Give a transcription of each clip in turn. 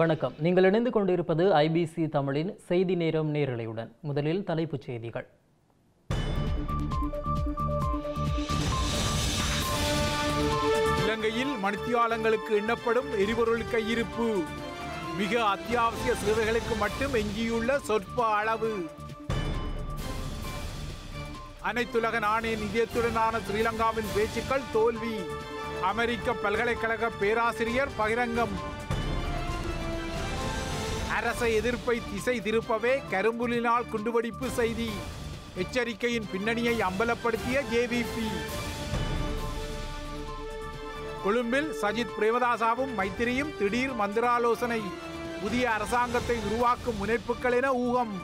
வணக்கம் நீங்கள் இணைந்து கொண்டிருப்பது ஐபிசி தமிழின் செய்தி நேரம் நேரலையுடன் முதலில் தலைப்புச் செய்திகள் இலங்கையில் மணித்தியாலங்களுக்கு எண்ணப்படும் எரிபொருள் கையிருப்பு மிக அத்தியாவசிய சேவைகளுக்கு மட்டும் எஞ்சியுள்ள சொற்ப அளவு அனைத்துலக நாணய நிதியத்துடனான ஸ்ரீலங்காவின் பேச்சுக்கள் தோல்வி அமெரிக்க பல்கலைக்கழக பேராசிரியர் பகிரங்கம் அரச எதிர்ப்பை திசை திருப்பவே கரும்புலினால் குண்டுவெடிப்பு செய்தி எச்சரிக்கையின் பின்னணியை அம்பலப்படுத்திய ஜேவிபி கொழும்பில் சஜித் பிரேமதாசாவும் மைத்திரியும் திடீர் மந்திராலோசனை புதிய அரசாங்கத்தை உருவாக்கும் முனைப்புகள் என ஊகம்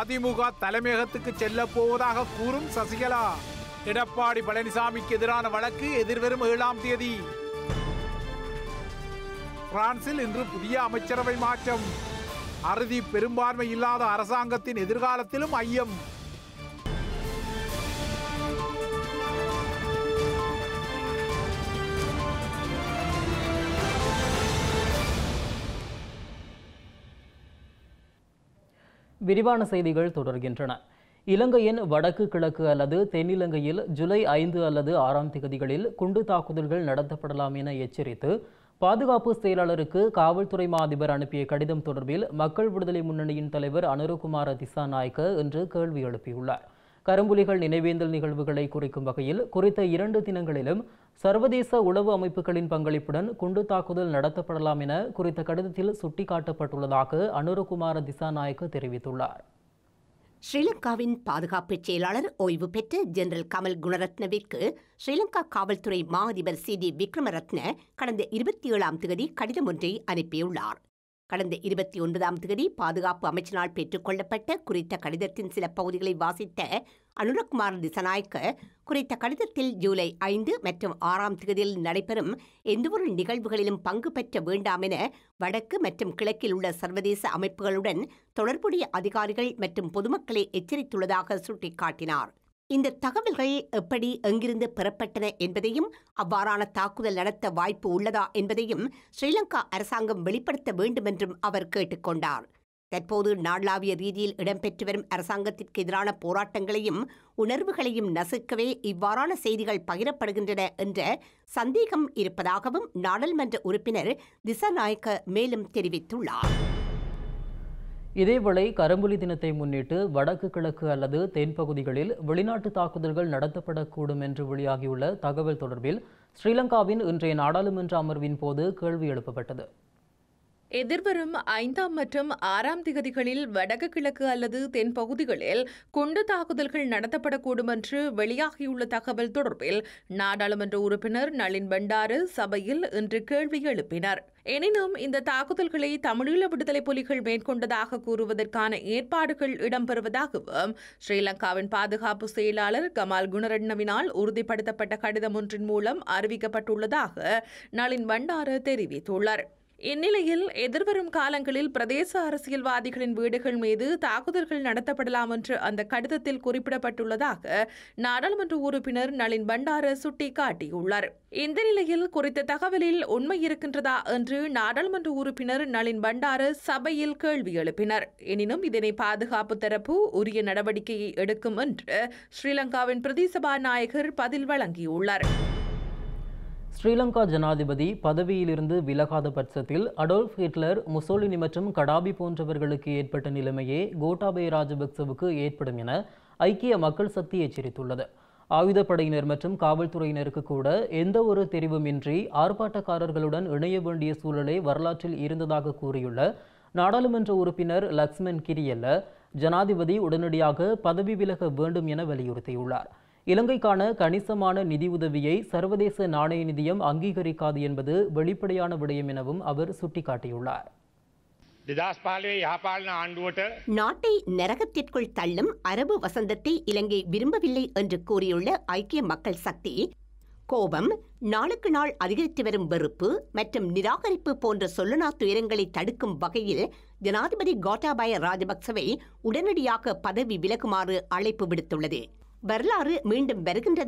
அதிமுக தலைமையகத்துக்கு செல்ல போவதாக கூறும் சசிகலா எடப்பாடி பழனிசாமிக்கு எதிரான வழக்கு எதிர்வரும் ஏழாம் தேதி பிரான்சில் இன்று புதிய அமைச்சரவை மாற்றம் அறுதி பெரும்பான்மை இல்லாத அரசாங்கத்தின் எதிர்காலத்திலும் ஐயம் விரிவான செய்திகள் தொடர்கின்றன இலங்கையின் வடக்கு கிழக்கு அல்லது தென்னிலங்கையில் ஜூலை ஐந்து அல்லது ஆறாம் திகதிகளில் குண்டு தாக்குதல்கள் நடத்தப்படலாம் என எச்சரித்து பாதுகாப்பு செயலாளருக்கு காவல்துறை மாதிபர் அனுப்பிய கடிதம் தொடர்பில் மக்கள் விடுதலை முன்னணியின் தலைவர் அனுரகுமார நாயக்க இன்று கேள்வி எழுப்பியுள்ளார் கரும்புலிகள் நினைவேந்தல் நிகழ்வுகளை குறிக்கும் வகையில் குறித்த இரண்டு தினங்களிலும் சர்வதேச உளவு அமைப்புகளின் பங்களிப்புடன் குண்டு தாக்குதல் நடத்தப்படலாம் என குறித்த கடிதத்தில் சுட்டிக்காட்டப்பட்டுள்ளதாக அனுரகுமார திசாநாயக்க தெரிவித்துள்ளார் ஸ்ரீலங்காவின் பாதுகாப்பு செயலாளர் ஓய்வு பெற்ற ஜெனரல் கமல் குணரத்னவிற்கு ஸ்ரீலங்கா காவல்துறை மா அதிபர் சி டி விக்ரமரத்ன கடந்த இருபத்தி ஏழாம் தேதி கடிதம் ஒன்றை அனுப்பியுள்ளார் கடந்த இருபத்தி ஒன்பதாம் தேதி பாதுகாப்பு அமைச்சினால் பெற்றுக்கொள்ளப்பட்ட குறித்த கடிதத்தின் சில பகுதிகளை வாசித்த அனுரகுமார் திசநாயக்க குறித்த கடிதத்தில் ஜூலை ஐந்து மற்றும் ஆறாம் தேதியில் நடைபெறும் எந்தவொரு நிகழ்வுகளிலும் பங்கு பெற்ற வேண்டாம் என வடக்கு மற்றும் கிழக்கில் உள்ள சர்வதேச அமைப்புகளுடன் தொடர்புடைய அதிகாரிகள் மற்றும் பொதுமக்களை எச்சரித்துள்ளதாக சுட்டிக்காட்டினார் இந்த தகவல்கள் எப்படி எங்கிருந்து பெறப்பட்டன என்பதையும் அவ்வாறான தாக்குதல் நடத்த வாய்ப்பு உள்ளதா என்பதையும் ஸ்ரீலங்கா அரசாங்கம் வெளிப்படுத்த வேண்டும் என்றும் அவர் கேட்டுக்கொண்டார் தற்போது நாடளாவிய ரீதியில் இடம்பெற்று வரும் அரசாங்கத்திற்கு எதிரான போராட்டங்களையும் உணர்வுகளையும் நசுக்கவே இவ்வாறான செய்திகள் பகிரப்படுகின்றன என்ற சந்தேகம் இருப்பதாகவும் நாடாளுமன்ற உறுப்பினர் திசாநாயக்க மேலும் தெரிவித்துள்ளார் இதேவேளை கரும்புலி தினத்தை முன்னிட்டு வடக்கு கிழக்கு அல்லது தென்பகுதிகளில் வெளிநாட்டு தாக்குதல்கள் நடத்தப்படக்கூடும் என்று வெளியாகியுள்ள தகவல் தொடர்பில் ஸ்ரீலங்காவின் இன்றைய நாடாளுமன்ற அமர்வின் போது கேள்வி எழுப்பப்பட்டது எதிர்வரும் ஐந்தாம் மற்றும் ஆறாம் திகதிகளில் வடக்கு கிழக்கு அல்லது தென் பகுதிகளில் குண்டு தாக்குதல்கள் நடத்தப்படக்கூடும் என்று வெளியாகியுள்ள தகவல் தொடர்பில் நாடாளுமன்ற உறுப்பினர் நளின் பண்டாறு சபையில் இன்று கேள்வி எழுப்பினார் எனினும் இந்த தாக்குதல்களை தமிழீழ விடுதலை புலிகள் மேற்கொண்டதாக கூறுவதற்கான ஏற்பாடுகள் இடம்பெறுவதாகவும் ஸ்ரீலங்காவின் பாதுகாப்பு செயலாளர் கமால் குணரட்னவினால் உறுதிப்படுத்தப்பட்ட கடிதம் ஒன்றின் மூலம் அறிவிக்கப்பட்டுள்ளதாக நளின் பண்டார தெரிவித்துள்ளார் இந்நிலையில் எதிர்வரும் காலங்களில் பிரதேச அரசியல்வாதிகளின் வீடுகள் மீது தாக்குதல்கள் நடத்தப்படலாம் என்று அந்த கடிதத்தில் குறிப்பிடப்பட்டுள்ளதாக நாடாளுமன்ற உறுப்பினர் நளின் பண்டார சுட்டிக்காட்டியுள்ளார் இந்த நிலையில் குறித்த தகவலில் உண்மை இருக்கின்றதா என்று நாடாளுமன்ற உறுப்பினர் நளின் பண்டார சபையில் கேள்வி எழுப்பினர் எனினும் இதனை பாதுகாப்பு தரப்பு உரிய நடவடிக்கையை எடுக்கும் என்று ஸ்ரீலங்காவின் பிரதி சபாநாயகர் பதில் வழங்கியுள்ளார் ஸ்ரீலங்கா ஜனாதிபதி பதவியிலிருந்து விலகாத பட்சத்தில் அடோல்ஃப் ஹிட்லர் முசோலினி மற்றும் கடாபி போன்றவர்களுக்கு ஏற்பட்ட நிலைமையே கோட்டாபய ராஜபக்சவுக்கு ஏற்படும் என ஐக்கிய மக்கள் சக்தி எச்சரித்துள்ளது ஆயுதப்படையினர் மற்றும் காவல்துறையினருக்கு கூட எந்த ஒரு தெரிவுமின்றி ஆர்ப்பாட்டக்காரர்களுடன் இணைய வேண்டிய சூழலை வரலாற்றில் இருந்ததாக கூறியுள்ள நாடாளுமன்ற உறுப்பினர் லக்ஸ்மன் கிரியல்ல ஜனாதிபதி உடனடியாக பதவி விலக வேண்டும் என வலியுறுத்தியுள்ளார் இலங்கைக்கான கணிசமான நிதி உதவியை சர்வதேச நாணய நிதியம் அங்கீகரிக்காது என்பது வெளிப்படையான விடயம் எனவும் அவர் சுட்டிக்காட்டியுள்ளார் நாட்டை நரகத்திற்குள் தள்ளும் அரபு வசந்தத்தை இலங்கை விரும்பவில்லை என்று கூறியுள்ள ஐக்கிய மக்கள் சக்தி கோபம் நாளுக்கு நாள் அதிகரித்து வரும் வெறுப்பு மற்றும் நிராகரிப்பு போன்ற சொல்லுனா துயரங்களை தடுக்கும் வகையில் ஜனாதிபதி கோட்டாபாய ராஜபக்சவை உடனடியாக பதவி விலகுமாறு அழைப்பு விடுத்துள்ளது வரலாறு மீண்டும்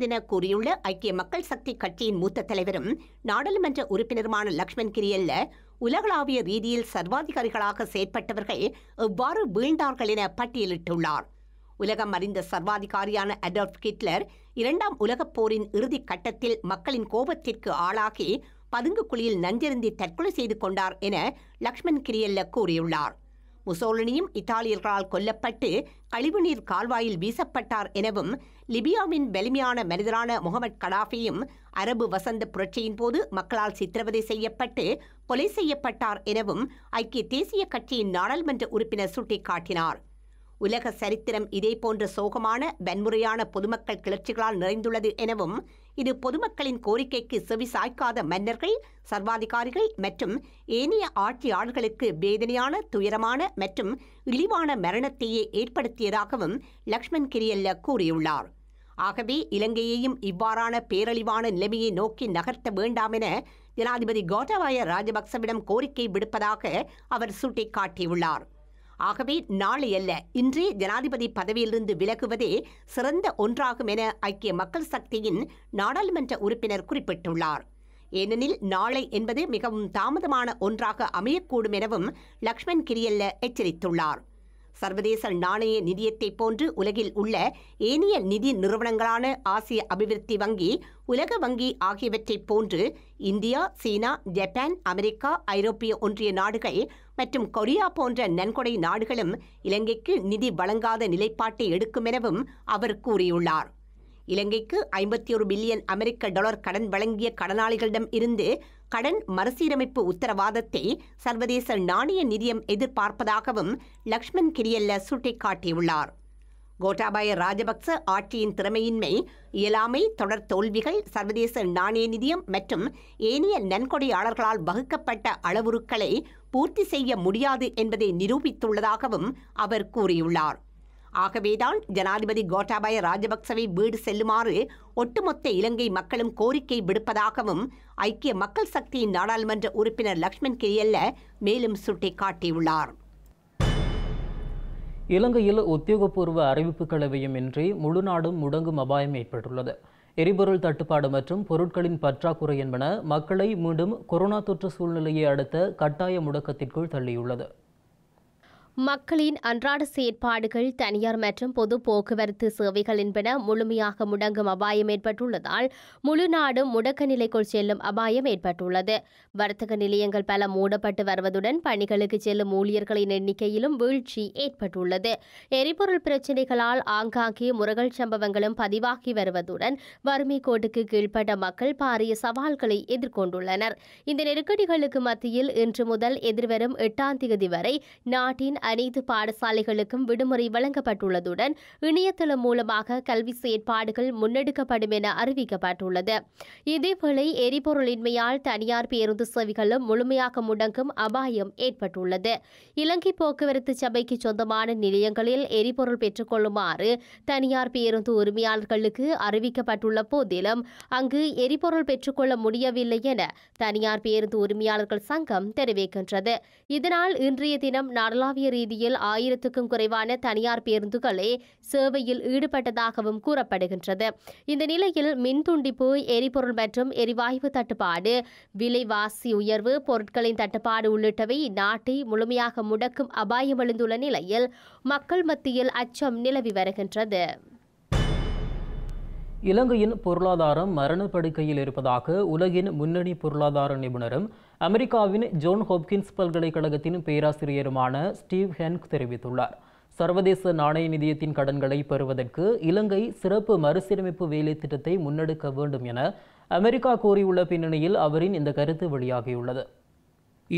என கூறியுள்ள ஐக்கிய மக்கள் சக்தி கட்சியின் மூத்த தலைவரும் நாடாளுமன்ற உறுப்பினருமான லக்ஷ்மண் கிரியல்ல உலகளாவிய ரீதியில் சர்வாதிகாரிகளாக செயற்பட்டவர்கள் எவ்வாறு வீழ்ந்தார்கள் என பட்டியலிட்டுள்ளார் உலகம் அறிந்த சர்வாதிகாரியான அடால்ஃப் ஹிட்லர் இரண்டாம் உலகப் போரின் இறுதி கட்டத்தில் மக்களின் கோபத்திற்கு ஆளாகி பதுங்கு குழியில் நஞ்செருந்தி தற்கொலை செய்து கொண்டார் என லக்ஷ்மண் கிரியல்ல கூறியுள்ளார் முசோலினியும் இத்தாலியர்களால் கொல்லப்பட்டு கழிவுநீர் கால்வாயில் வீசப்பட்டார் எனவும் லிபியாவின் வலிமையான மனிதரான முகமது கடாஃபியும் அரபு வசந்த புரட்சியின் போது மக்களால் சித்திரவதை செய்யப்பட்டு கொலை செய்யப்பட்டார் எனவும் ஐக்கிய தேசிய கட்சியின் நாடாளுமன்ற உறுப்பினர் சுட்டிக்காட்டினார் உலக சரித்திரம் இதேபோன்ற சோகமான வன்முறையான பொதுமக்கள் கிளர்ச்சிகளால் நிறைந்துள்ளது எனவும் இது பொதுமக்களின் கோரிக்கைக்கு செவி சாய்க்காத மன்னர்கள் சர்வாதிகாரிகள் மற்றும் ஏனைய ஆட்சியாளர்களுக்கு வேதனையான துயரமான மற்றும் இழிவான மரணத்தையே ஏற்படுத்தியதாகவும் லக்ஷ்மண் கிரியல்ல கூறியுள்ளார் ஆகவே இலங்கையையும் இவ்வாறான பேரழிவான நிலைமையை நோக்கி நகர்த்த வேண்டாம் என ஜனாதிபதி கோட்டபாய ராஜபக்சவிடம் கோரிக்கை விடுப்பதாக அவர் சுட்டிக்காட்டியுள்ளார் ஆகவே நாளை அல்ல இன்றே ஜனாதிபதி பதவியிலிருந்து விலகுவதே சிறந்த ஒன்றாகும் என ஐக்கிய மக்கள் சக்தியின் நாடாளுமன்ற உறுப்பினர் குறிப்பிட்டுள்ளார் ஏனெனில் நாளை என்பது மிகவும் தாமதமான ஒன்றாக அமையக்கூடும் எனவும் லக்ஷ்மண் கிரியல்ல எச்சரித்துள்ளார் சர்வதேச நாணய நிதியத்தைப் போன்று உலகில் உள்ள ஏனைய நிதி நிறுவனங்களான ஆசிய அபிவிருத்தி வங்கி உலக வங்கி ஆகியவற்றைப் போன்று இந்தியா சீனா ஜப்பான் அமெரிக்கா ஐரோப்பிய ஒன்றிய நாடுகள் மற்றும் கொரியா போன்ற நன்கொடை நாடுகளும் இலங்கைக்கு நிதி வழங்காத நிலைப்பாட்டை எடுக்கும் எனவும் அவர் கூறியுள்ளார் இலங்கைக்கு ஐம்பத்தி ஒரு பில்லியன் அமெரிக்க டாலர் கடன் வழங்கிய கடனாளிகளிடம் இருந்து கடன் மறுசீரமைப்பு உத்தரவாதத்தை சர்வதேச நாணய நிதியம் எதிர்பார்ப்பதாகவும் லக்ஷ்மண் கிரியல்ல சுட்டிக்காட்டியுள்ளார் கோட்டாபாய ராஜபக்ச ஆட்சியின் திறமையின்மை இயலாமை தொடர் தோல்விகள் சர்வதேச நாணய நிதியம் மற்றும் ஏனைய நன்கொடையாளர்களால் வகுக்கப்பட்ட அளவுருக்களை பூர்த்தி செய்ய முடியாது என்பதை நிரூபித்துள்ளதாகவும் அவர் கூறியுள்ளார் ஆகவேதான் ஜனாதிபதி கோட்டாபாய ராஜபக்சவை வீடு செல்லுமாறு ஒட்டுமொத்த இலங்கை மக்களும் கோரிக்கை விடுப்பதாகவும் ஐக்கிய மக்கள் சக்தியின் நாடாளுமன்ற உறுப்பினர் லக்ஷ்மண் கிரியல்ல மேலும் சுட்டிக்காட்டியுள்ளார் இலங்கையில் உத்தியோகபூர்வ அறிவிப்புகளவையும் இன்றி முழு நாடும் முடங்கும் அபாயம் ஏற்பட்டுள்ளது எரிபொருள் தட்டுப்பாடு மற்றும் பொருட்களின் பற்றாக்குறை என்பன மக்களை மீண்டும் கொரோனா தொற்று சூழ்நிலையை அடுத்த கட்டாய முடக்கத்திற்குள் தள்ளியுள்ளது மக்களின் அன்றாட செயற்பாடுகள் தனியார் மற்றும் பொது போக்குவரத்து சேவைகள் என்பன முழுமையாக முடங்கும் அபாயம் ஏற்பட்டுள்ளதால் முழு நாடும் முடக்க நிலைக்குள் செல்லும் அபாயம் ஏற்பட்டுள்ளது வர்த்தக நிலையங்கள் பல மூடப்பட்டு வருவதுடன் பணிகளுக்கு செல்லும் ஊழியர்களின் எண்ணிக்கையிலும் வீழ்ச்சி ஏற்பட்டுள்ளது எரிபொருள் பிரச்சினைகளால் ஆங்காங்கே முரகல் சம்பவங்களும் பதிவாகி வருவதுடன் வறுமை கோட்டுக்கு கீழ்ப்பட்ட மக்கள் பாரிய சவால்களை எதிர்கொண்டுள்ளனர் இந்த நெருக்கடிகளுக்கு மத்தியில் இன்று முதல் எதிர்வரும் எட்டாம் தேதி வரை நாட்டின் அனைத்து பாடசாலைகளுக்கும் விடுமுறை வழங்கப்பட்டுள்ளதுடன் இணையதளம் மூலமாக கல்வி செயற்பாடுகள் முன்னெடுக்கப்படும் என அறிவிக்கப்பட்டுள்ளது இதேவேளை எரிபொருளின்மையால் தனியார் பேருந்து சேவைகளும் முழுமையாக முடங்கும் அபாயம் ஏற்பட்டுள்ளது இலங்கை போக்குவரத்து சபைக்கு சொந்தமான நிலையங்களில் எரிபொருள் பெற்றுக்கொள்ளுமாறு தனியார் பேருந்து உரிமையாளர்களுக்கு அறிவிக்கப்பட்டுள்ள போதிலும் அங்கு எரிபொருள் பெற்றுக்கொள்ள முடியவில்லை என தனியார் பேருந்து உரிமையாளர்கள் சங்கம் தெரிவிக்கின்றது இதனால் இன்றைய தினம் நாடளாவிய ரீதியில் ஆயிரத்துக்கும் குறைவான தனியார் பேருந்துகளே சேவையில் ஈடுபட்டதாகவும் கூறப்படுகின்றது இந்த நிலையில் மின் துண்டிப்பு எரிபொருள் மற்றும் எரிவாயு தட்டுப்பாடு விலைவாசி உயர்வு பொருட்களின் தட்டுப்பாடு உள்ளிட்டவை நாட்டை முழுமையாக முடக்கும் அபாயம் எழுந்துள்ள நிலையில் மக்கள் மத்தியில் அச்சம் நிலவி வருகின்றது இலங்கையின் பொருளாதாரம் மரணப்படுக்கையில் இருப்பதாக உலகின் முன்னணி பொருளாதார நிபுணரும் அமெரிக்காவின் ஜோன் ஹோப்கின்ஸ் பல்கலைக்கழகத்தின் பேராசிரியருமான ஸ்டீவ் ஹென்க் தெரிவித்துள்ளார் சர்வதேச நாணய நிதியத்தின் கடன்களை பெறுவதற்கு இலங்கை சிறப்பு மறுசீரமைப்பு வேலை திட்டத்தை முன்னெடுக்க வேண்டும் என அமெரிக்கா கோரியுள்ள பின்னணியில் அவரின் இந்த கருத்து வெளியாகியுள்ளது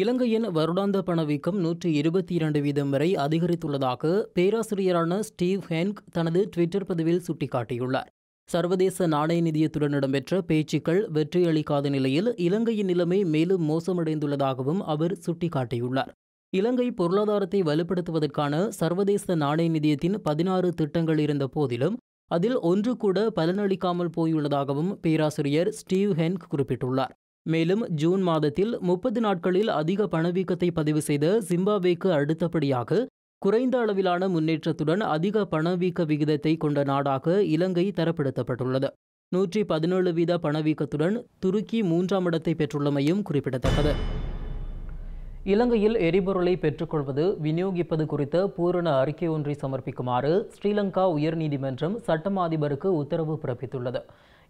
இலங்கையின் வருடாந்த பணவீக்கம் நூற்றி இருபத்தி இரண்டு வீதம் வரை அதிகரித்துள்ளதாக பேராசிரியரான ஸ்டீவ் ஹென்க் தனது ட்விட்டர் பதிவில் சுட்டிக்காட்டியுள்ளார் சர்வதேச நாணய நிதியத்துடன் இடம்பெற்ற பேச்சுக்கள் வெற்றியளிக்காத நிலையில் இலங்கையின் நிலைமை மேலும் மோசமடைந்துள்ளதாகவும் அவர் சுட்டிக்காட்டியுள்ளார் இலங்கை பொருளாதாரத்தை வலுப்படுத்துவதற்கான சர்வதேச நாணய நிதியத்தின் பதினாறு திட்டங்கள் இருந்த போதிலும் அதில் ஒன்று கூட பலனளிக்காமல் போயுள்ளதாகவும் பேராசிரியர் ஸ்டீவ் ஹென்க் குறிப்பிட்டுள்ளார் மேலும் ஜூன் மாதத்தில் முப்பது நாட்களில் அதிக பணவீக்கத்தை பதிவு செய்த ஜிம்பாப்வேக்கு அடுத்தபடியாக குறைந்த அளவிலான முன்னேற்றத்துடன் அதிக பணவீக்க விகிதத்தை கொண்ட நாடாக இலங்கை தரப்படுத்தப்பட்டுள்ளது நூற்றி பதினேழு வீத பணவீக்கத்துடன் துருக்கி மூன்றாம் இடத்தை பெற்றுள்ளமையும் குறிப்பிடத்தக்கது இலங்கையில் எரிபொருளை பெற்றுக்கொள்வது விநியோகிப்பது குறித்த பூரண அறிக்கை ஒன்றை சமர்ப்பிக்குமாறு ஸ்ரீலங்கா உயர்நீதிமன்றம் சட்டமாதிபருக்கு உத்தரவு பிறப்பித்துள்ளது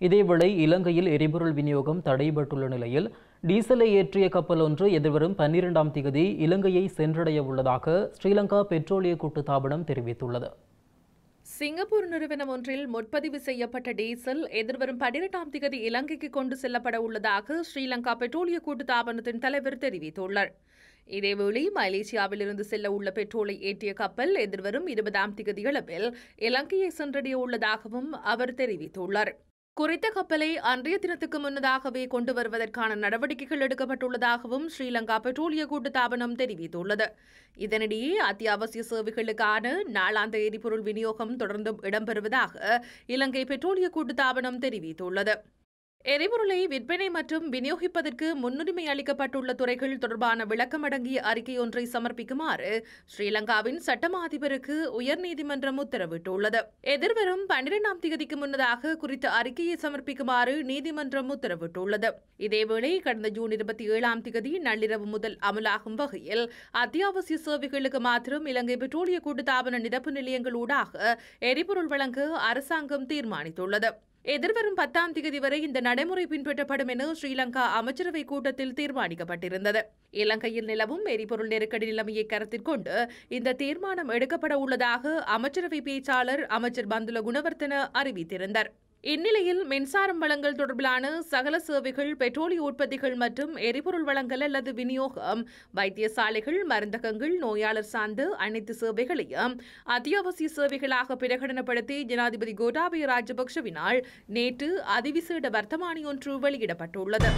இதேவேளை இலங்கையில் எரிபொருள் விநியோகம் தடைபட்டுள்ள நிலையில் டீசலை ஏற்றிய கப்பல் ஒன்று எதிர்வரும் பன்னிரெண்டாம் திகதி இலங்கையை சென்றடைய உள்ளதாக ஸ்ரீலங்கா பெட்ரோலிய கூட்டுத்தாபனம் தெரிவித்துள்ளது சிங்கப்பூர் நிறுவனம் ஒன்றில் முற்பதிவு செய்யப்பட்ட டீசல் எதிர்வரும் பனிரெண்டாம் திகதி இலங்கைக்கு கொண்டு செல்லப்பட உள்ளதாக ஸ்ரீலங்கா பெட்ரோலிய கூட்டுத்தாபனத்தின் தலைவர் தெரிவித்துள்ளார் இதேவேளை மலேசியாவில் இருந்து செல்ல உள்ள பெட்ரோலை ஏற்றிய கப்பல் எதிர்வரும் இருபதாம் தேதி இலங்கையை சென்றடைய உள்ளதாகவும் அவர் தெரிவித்துள்ளார் குறித்த கப்பலை அன்றைய தினத்துக்கு முன்னதாகவே கொண்டு வருவதற்கான நடவடிக்கைகள் எடுக்கப்பட்டுள்ளதாகவும் ஸ்ரீலங்கா பெட்ரோலிய கூட்டுத்தாபனம் தெரிவித்துள்ளது இதனிடையே அத்தியாவசிய சேவைகளுக்கான நாளாந்த எரிபொருள் விநியோகம் தொடர்ந்தும் இடம்பெறுவதாக இலங்கை பெட்ரோலிய கூட்டுத்தாபனம் தெரிவித்துள்ளது எரிபொருளை விற்பனை மற்றும் விநியோகிப்பதற்கு முன்னுரிமை அளிக்கப்பட்டுள்ள துறைகள் தொடர்பான விளக்கமடங்கிய அறிக்கை ஒன்றை சமர்ப்பிக்குமாறு ஸ்ரீலங்காவின் சட்டமா அதிபருக்கு உயர்நீதிமன்றம் உத்தரவிட்டுள்ளது எதிர்வரும் பன்னிரெண்டாம் தேதிக்கு முன்னதாக குறித்த அறிக்கையை சமர்ப்பிக்குமாறு நீதிமன்றம் உத்தரவிட்டுள்ளது இதேவேளை கடந்த ஜூன் இருபத்தி ஏழாம் தேதி நள்ளிரவு முதல் அமலாகும் வகையில் அத்தியாவசிய சேவைகளுக்கு மாத்திரம் இலங்கை பெட்ரோலிய கூட்டுத்தாபன நிரப்பு நிலையங்களூடாக எரிபொருள் வழங்க அரசாங்கம் தீர்மானித்துள்ளது எதிர்வரும் பத்தாம் தேதி வரை இந்த நடைமுறை பின்பற்றப்படும் என ஸ்ரீலங்கா அமைச்சரவை கூட்டத்தில் தீர்மானிக்கப்பட்டிருந்தது இலங்கையில் நிலவும் எரிபொருள் நெருக்கடி நிலைமையை கருத்தில் கொண்டு இந்த தீர்மானம் எடுக்கப்பட உள்ளதாக அமைச்சரவை பேச்சாளர் அமைச்சர் பந்துல குணவர்த்தன அறிவித்திருந்தார் இந்நிலையில் மின்சாரம் வழங்கல் தொடர்பிலான சகல சேவைகள் பெட்ரோலிய உற்பத்திகள் மற்றும் எரிபொருள் வழங்கல் அல்லது விநியோகம் வைத்தியசாலைகள் மருந்தகங்கள் நோயாளர் சார்ந்த அனைத்து சேவைகளையும் அத்தியாவசிய சேவைகளாக பிரகடனப்படுத்தி ஜனாதிபதி கோட்டாபய ராஜபக்ஷவினால் நேற்று அதிவிசேட வர்த்தமானி ஒன்று வெளியிடப்பட்டுள்ளது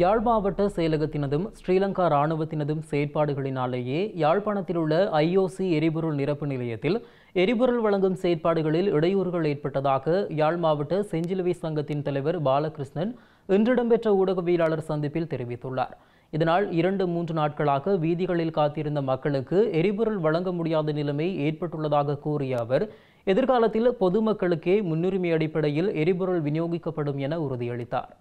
யாழ் மாவட்ட செயலகத்தினதும் ஸ்ரீலங்கா இராணுவத்தினதும் செயற்பாடுகளினாலேயே யாழ்ப்பாணத்தில் உள்ள ஐஓசி எரிபொருள் நிரப்பு நிலையத்தில் எரிபொருள் வழங்கும் செயற்பாடுகளில் இடையூறுகள் ஏற்பட்டதாக யாழ் மாவட்ட செஞ்சிலுவை சங்கத்தின் தலைவர் பாலகிருஷ்ணன் இன்று இடம்பெற்ற ஊடகவியலாளர் சந்திப்பில் தெரிவித்துள்ளார் இதனால் இரண்டு மூன்று நாட்களாக வீதிகளில் காத்திருந்த மக்களுக்கு எரிபொருள் வழங்க முடியாத நிலைமை ஏற்பட்டுள்ளதாக கூறிய அவர் எதிர்காலத்தில் பொதுமக்களுக்கே முன்னுரிமை அடிப்படையில் எரிபொருள் விநியோகிக்கப்படும் என உறுதியளித்தார்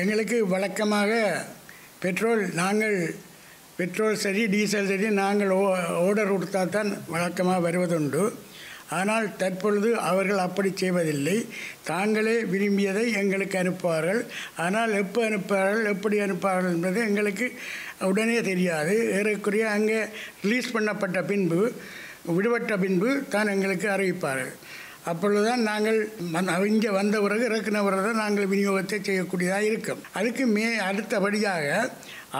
எங்களுக்கு வழக்கமாக பெட்ரோல் நாங்கள் பெட்ரோல் சரி டீசல் சரி நாங்கள் ஓ ஓடர் கொடுத்தா தான் வழக்கமாக வருவதுண்டு ஆனால் தற்பொழுது அவர்கள் அப்படி செய்வதில்லை தாங்களே விரும்பியதை எங்களுக்கு அனுப்புவார்கள் ஆனால் எப்போ அனுப்புவார்கள் எப்படி அனுப்புவார்கள் என்பது எங்களுக்கு உடனே தெரியாது ஏறக்குறைய அங்கே ரிலீஸ் பண்ணப்பட்ட பின்பு விடுபட்ட பின்பு தான் எங்களுக்கு அறிவிப்பார்கள் அப்பொழுதுதான் நாங்கள் இங்கே வந்த பிறகு இறக்குன பிறகு நாங்கள் விநியோகத்தை செய்யக்கூடியதாக இருக்கும் அதுக்கு மே அடுத்தபடியாக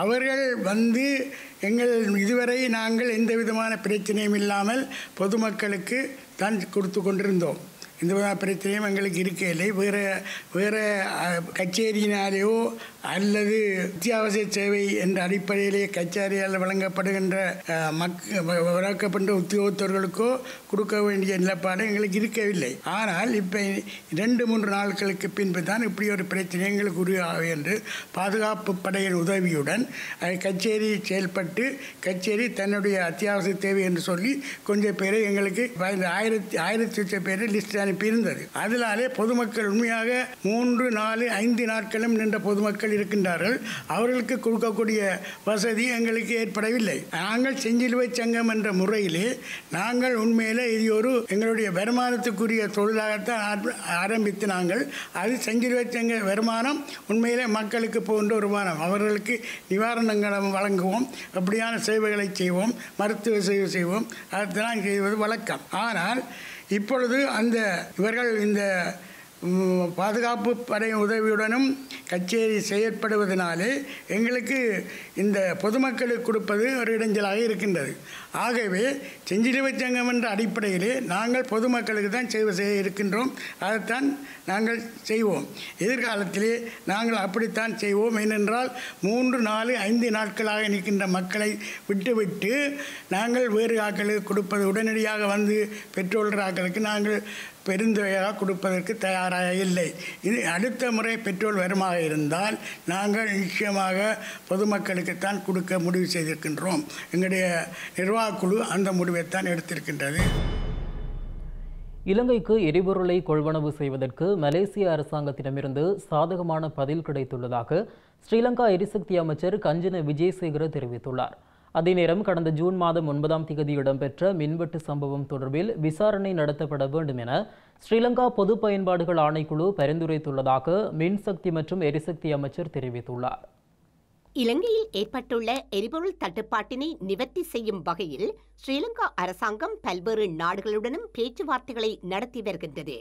அவர்கள் வந்து எங்கள் இதுவரை நாங்கள் எந்த விதமான பிரச்சனையும் இல்லாமல் பொதுமக்களுக்கு தான் கொடுத்து கொண்டிருந்தோம் இந்த விதமான பிரச்சனையும் எங்களுக்கு இருக்கையில்லை வேறு வேறு கச்சேரியினாலேயோ அல்லது அத்தியாவசிய சேவை என்ற அடிப்படையிலே கச்சேரியால் வழங்கப்படுகின்ற மக் விளக்கப்பட்ட உத்தியோகத்தர்களுக்கோ கொடுக்க வேண்டிய நிலப்பாடு எங்களுக்கு இருக்கவில்லை ஆனால் இப்போ ரெண்டு மூன்று நாட்களுக்கு பின்பு தான் இப்படி ஒரு பிரச்சனை எங்களுக்கு உருவாகும் என்று பாதுகாப்பு படையின் உதவியுடன் கச்சேரி செயல்பட்டு கச்சேரி தன்னுடைய அத்தியாவசிய தேவை என்று சொல்லி கொஞ்சம் பேரை எங்களுக்கு ஆயிரத்தி ஆயிரத்தி லட்சம் பேர் லிஸ்ட் அனுப்பியிருந்தது அதனாலே பொதுமக்கள் உண்மையாக மூன்று நாலு ஐந்து நாட்களும் நின்ற பொதுமக்கள் இருக்கின்றார்கள் அவர்களுக்கு கொடுக்கக்கூடிய வசதி எங்களுக்கு ஏற்படவில்லை நாங்கள் செஞ்சிலுவை சங்கம் என்ற முறையிலே நாங்கள் உண்மையில் இது ஒரு எங்களுடைய வருமானத்துக்குரிய தொழிலாகத்தான் ஆரம்பித்து நாங்கள் அது செஞ்சிலுவை சங்க வருமானம் உண்மையில் மக்களுக்கு போன்ற வருமானம் அவர்களுக்கு நிவாரணங்களை வழங்குவோம் அப்படியான சேவைகளை செய்வோம் மருத்துவ சேவை செய்வோம் அதெல்லாம் செய்வது வழக்கம் ஆனால் இப்பொழுது அந்த இவர்கள் இந்த பாதுகாப்பு படை உதவியுடனும் கச்சேரி செயற்படுவதனாலே எங்களுக்கு இந்த பொதுமக்களுக்கு கொடுப்பது ஒரு இடைஞ்சலாக இருக்கின்றது ஆகவே செஞ்சிலுவை சங்கம் என்ற அடிப்படையிலே நாங்கள் பொதுமக்களுக்கு தான் செய்வ செய்ய இருக்கின்றோம் அதைத்தான் நாங்கள் செய்வோம் எதிர்காலத்திலே நாங்கள் அப்படித்தான் செய்வோம் ஏனென்றால் மூன்று நாலு ஐந்து நாட்களாக நிற்கின்ற மக்களை விட்டுவிட்டு நாங்கள் வேறு ஆக்களுக்கு கொடுப்பது உடனடியாக வந்து பெட்ரோல் ஆக்களுக்கு நாங்கள் பெருந்தொகையாக கொடுப்பதற்கு தயாராக இல்லை இது அடுத்த முறை பெட்ரோல் வருமாக இருந்தால் நாங்கள் நிச்சயமாக பொதுமக்களுக்குத்தான் கொடுக்க முடிவு செய்திருக்கின்றோம் எங்களுடைய நிர்வாகக்குழு அந்த முடிவைத்தான் எடுத்திருக்கின்றது இலங்கைக்கு எரிபொருளை கொள்வனவு செய்வதற்கு மலேசிய அரசாங்கத்திடமிருந்து சாதகமான பதில் கிடைத்துள்ளதாக ஸ்ரீலங்கா எரிசக்தி அமைச்சர் கஞ்சன விஜயசேகர தெரிவித்துள்ளார் அதே நேரம் கடந்த ஜூன் மாதம் ஒன்பதாம் தேதி இடம்பெற்ற மின்வெட்டு சம்பவம் தொடர்பில் விசாரணை நடத்தப்பட வேண்டும் என ஸ்ரீலங்கா பொது பயன்பாடுகள் ஆணைக்குழு பரிந்துரைத்துள்ளதாக மின்சக்தி மற்றும் எரிசக்தி அமைச்சர் தெரிவித்துள்ளார் இலங்கையில் ஏற்பட்டுள்ள எரிபொருள் தட்டுப்பாட்டினை நிவர்த்தி செய்யும் வகையில் ஸ்ரீலங்கா அரசாங்கம் பல்வேறு நாடுகளுடனும் பேச்சுவார்த்தைகளை நடத்தி வருகின்றது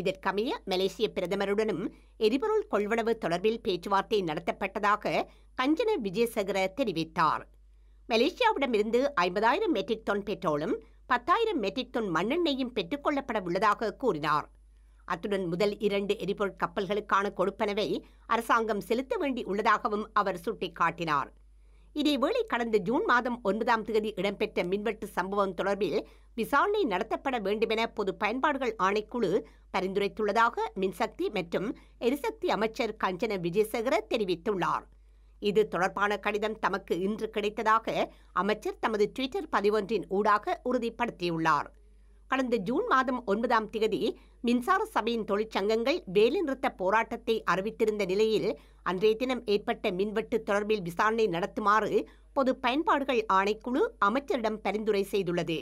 இதற்கமைய மலேசிய பிரதமருடனும் எரிபொருள் கொள்வனவு தொடர்பில் பேச்சுவார்த்தை நடத்தப்பட்டதாக கஞ்சன விஜயசகர தெரிவித்தார் மலேசியாவிடமிருந்து ஐம்பதாயிரம் மெட்ரிக் டன் பெட்ரோலும் பத்தாயிரம் மெட்ரிக் டன் மண்ணெண்ணெயும் பெற்றுக்கொள்ளப்பட உள்ளதாக கூறினார் அத்துடன் முதல் இரண்டு எரிபொருள் கப்பல்களுக்கான கொடுப்பனவை அரசாங்கம் செலுத்த வேண்டி உள்ளதாகவும் அவர் சுட்டிக்காட்டினார் இதேவேளை கடந்த ஜூன் மாதம் ஒன்பதாம் தேதி இடம்பெற்ற மின்வெட்டு சம்பவம் தொடர்பில் விசாரணை நடத்தப்பட வேண்டுமென பொது பயன்பாடுகள் ஆணைக்குழு பரிந்துரைத்துள்ளதாக மின்சக்தி மற்றும் எரிசக்தி அமைச்சர் கஞ்சன விஜயசேகர தெரிவித்துள்ளார் இது தொடர்பான கடிதம் தமக்கு இன்று கிடைத்ததாக அமைச்சர் தமது ட்விட்டர் பதிவொன்றின் ஊடாக உறுதிப்படுத்தியுள்ளார் கடந்த ஜூன் மாதம் ஒன்பதாம் தேதி மின்சார சபையின் தொழிற்சங்கங்கள் வேலைநிறுத்த போராட்டத்தை அறிவித்திருந்த நிலையில் அன்றைய தினம் ஏற்பட்ட மின்வெட்டு தொடர்பில் விசாரணை நடத்துமாறு பொது பயன்பாடுகள் ஆணைக்குழு அமைச்சரிடம் பரிந்துரை செய்துள்ளது